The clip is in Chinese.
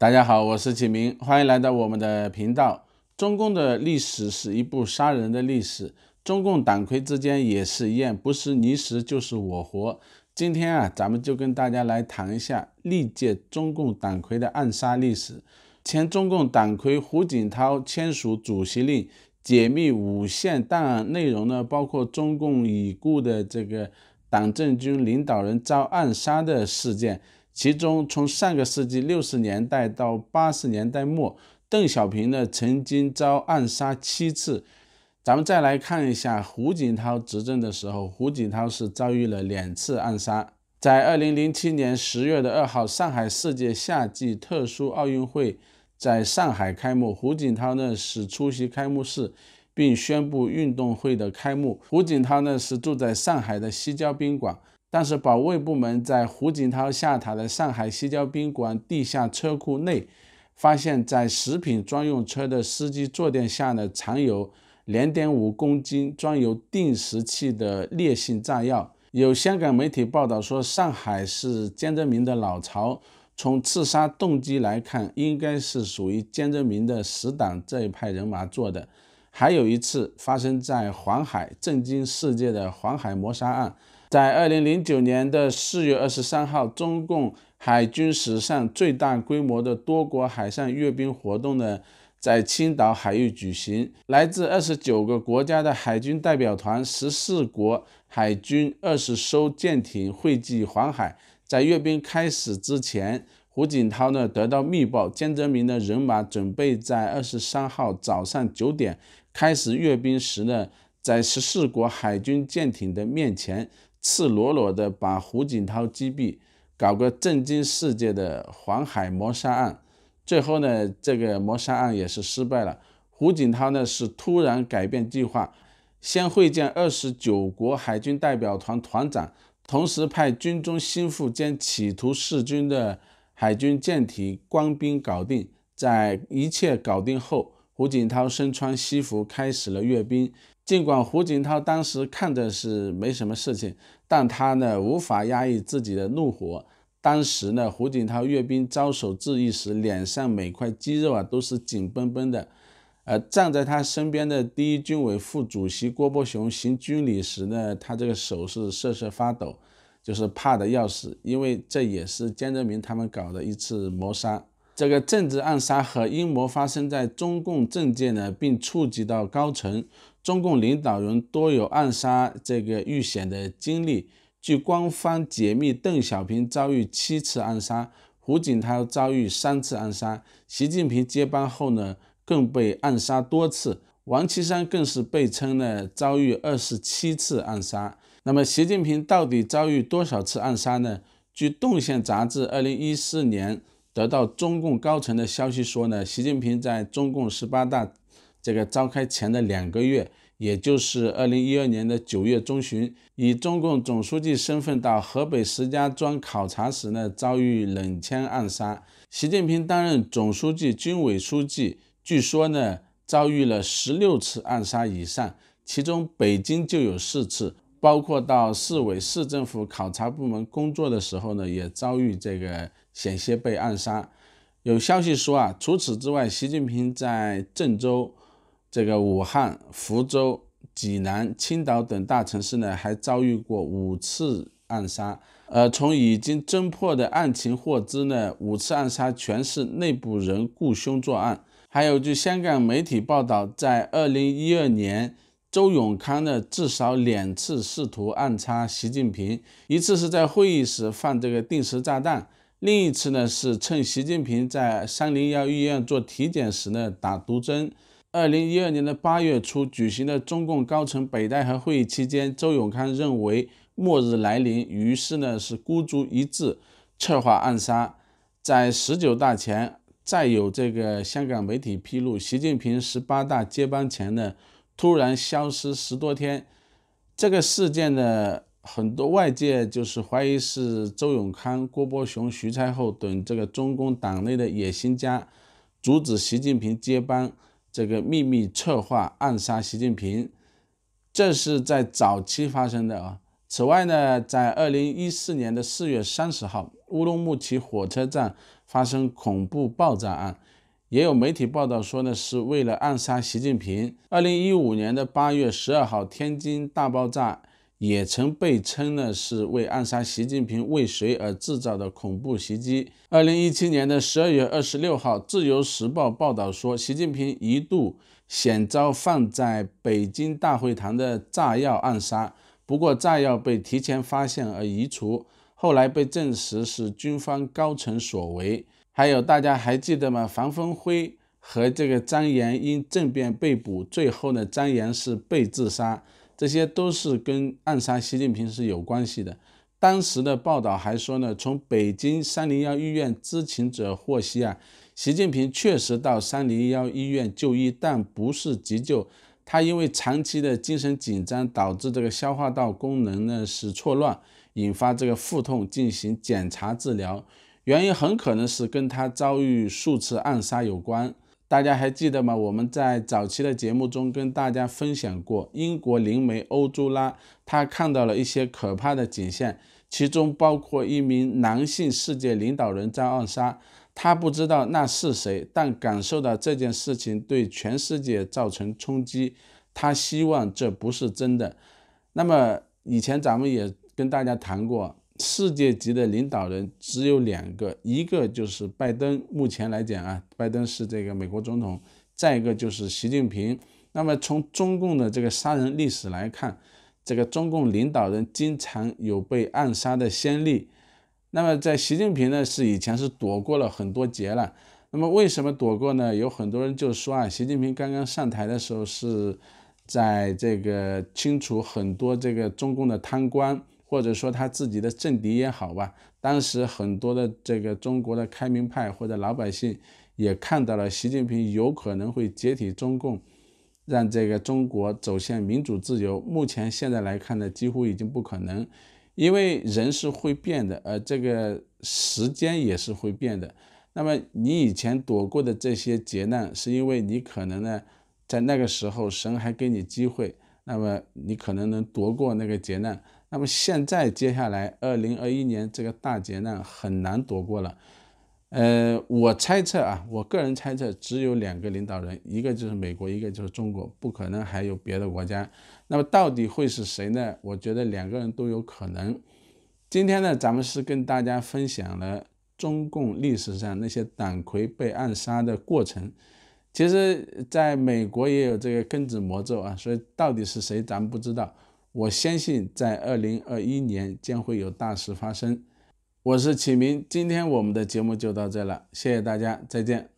大家好，我是启明，欢迎来到我们的频道。中共的历史是一部杀人的历史，中共党魁之间也是样，不是泥石就是我活。今天啊，咱们就跟大家来谈一下历届中共党魁的暗杀历史。前中共党魁胡锦涛签署主席令解密五线档案，内容呢包括中共已故的这个党政军领导人遭暗杀的事件。其中，从上个世纪六十年代到八十年代末，邓小平呢曾经遭暗杀七次。咱们再来看一下胡锦涛执政的时候，胡锦涛是遭遇了两次暗杀。在二零零七年十月的二号，上海世界夏季特殊奥运会在上海开幕，胡锦涛呢是出席开幕式并宣布运动会的开幕。胡锦涛呢是住在上海的西郊宾馆。但是保卫部门在胡锦涛下榻的上海西郊宾馆地下车库内，发现，在食品专用车的司机坐垫下呢，藏有两点五公斤装有定时器的烈性炸药。有香港媒体报道说，上海是江泽民的老巢。从刺杀动机来看，应该是属于江泽民的死党这一派人马做的。还有一次发生在黄海，震惊世界的黄海谋杀案。在二零零九年的四月二十三号，中共海军史上最大规模的多国海上阅兵活动呢，在青岛海域举行。来自二十九个国家的海军代表团，十四国海军二十艘舰艇汇集黄海。在阅兵开始之前，胡锦涛呢得到密报，江泽民的人马准备在二十三号早上九点开始阅兵时呢，在十四国海军舰艇的面前。赤裸裸的把胡锦涛击毙，搞个震惊世界的黄海谋杀案。最后呢，这个谋杀案也是失败了。胡锦涛呢是突然改变计划，先会见二十九国海军代表团团长，同时派军中心腹将企图弑君的海军舰体官兵搞定。在一切搞定后。胡锦涛身穿西服开始了阅兵。尽管胡锦涛当时看的是没什么事情，但他呢无法压抑自己的怒火。当时呢，胡锦涛阅兵招手致意时，脸上每块肌肉啊都是紧绷绷的。而站在他身边的第一军委副主席郭伯雄行军礼时呢，他这个手是瑟瑟发抖，就是怕的要死，因为这也是江泽民他们搞的一次谋杀。这个政治暗杀和阴谋发生在中共政界呢，并触及到高层。中共领导人多有暗杀这个遇险的经历。据官方解密，邓小平遭遇七次暗杀，胡锦涛遭遇三次暗杀，习近平接班后呢，更被暗杀多次。王岐山更是被称呢遭遇二十七次暗杀。那么，习近平到底遭遇多少次暗杀呢？据《动向》杂志二零一四年。得到中共高层的消息说呢，习近平在中共十八大这个召开前的两个月，也就是二零一二年的九月中旬，以中共总书记身份到河北石家庄考察时呢，遭遇冷枪暗杀。习近平担任总书记、军委书记，据说呢，遭遇了十六次暗杀以上，其中北京就有四次，包括到市委、市政府考察部门工作的时候呢，也遭遇这个。险些被暗杀，有消息说啊，除此之外，习近平在郑州、这个武汉、福州、济南、青岛等大城市呢，还遭遇过五次暗杀。呃，从已经侦破的案情获知呢，五次暗杀全是内部人雇凶作案。还有据香港媒体报道，在二零一二年，周永康呢至少两次试图暗杀习近平，一次是在会议室放这个定时炸弹。另一次呢，是趁习近平在三零幺医院做体检时呢打毒针。二零一二年的八月初举行的中共高层北戴河会议期间，周永康认为末日来临，于是呢是孤注一掷策划暗杀。在十九大前，再有这个香港媒体披露，习近平十八大接班前呢突然消失十多天，这个事件呢。很多外界就是怀疑是周永康、郭伯雄、徐才厚等这个中共党内的野心家，阻止习近平接班，这个秘密策划暗杀习近平，这是在早期发生的啊。此外呢，在二零一四年的四月三十号，乌鲁木齐火车站发生恐怖爆炸案，也有媒体报道说呢是为了暗杀习近平。二零一五年的八月十二号，天津大爆炸。也曾被称呢是为暗杀习近平未遂而制造的恐怖袭击。二零一七年的十二月二十六号，《自由时报》报道说，习近平一度险遭放在北京大会堂的炸药暗杀，不过炸药被提前发现而移除。后来被证实是军方高层所为。还有大家还记得吗？樊峰辉和这个张岩因政变被捕，最后呢，张岩是被自杀。这些都是跟暗杀习近平是有关系的。当时的报道还说呢，从北京三零幺医院知情者获悉啊，习近平确实到三零幺医院就医，但不是急救。他因为长期的精神紧张导致这个消化道功能呢是错乱，引发这个腹痛，进行检查治疗。原因很可能是跟他遭遇数次暗杀有关。大家还记得吗？我们在早期的节目中跟大家分享过英国灵媒欧朱拉，她看到了一些可怕的景象，其中包括一名男性世界领导人遭暗杀。他不知道那是谁，但感受到这件事情对全世界造成冲击。他希望这不是真的。那么以前咱们也跟大家谈过。世界级的领导人只有两个，一个就是拜登，目前来讲啊，拜登是这个美国总统；再一个就是习近平。那么从中共的这个杀人历史来看，这个中共领导人经常有被暗杀的先例。那么在习近平呢，是以前是躲过了很多劫了。那么为什么躲过呢？有很多人就说啊，习近平刚刚上台的时候，是在这个清除很多这个中共的贪官。或者说他自己的政敌也好吧，当时很多的这个中国的开明派或者老百姓也看到了习近平有可能会解体中共，让这个中国走向民主自由。目前现在来看呢，几乎已经不可能，因为人是会变的，而这个时间也是会变的。那么你以前躲过的这些劫难，是因为你可能呢，在那个时候神还给你机会，那么你可能能躲过那个劫难。那么现在接下来，二零二一年这个大劫难很难躲过了。呃，我猜测啊，我个人猜测，只有两个领导人，一个就是美国，一个就是中国，不可能还有别的国家。那么到底会是谁呢？我觉得两个人都有可能。今天呢，咱们是跟大家分享了中共历史上那些党魁被暗杀的过程。其实在美国也有这个根子魔咒啊，所以到底是谁，咱们不知道。我相信在二零二一年将会有大事发生。我是启明，今天我们的节目就到这了，谢谢大家，再见。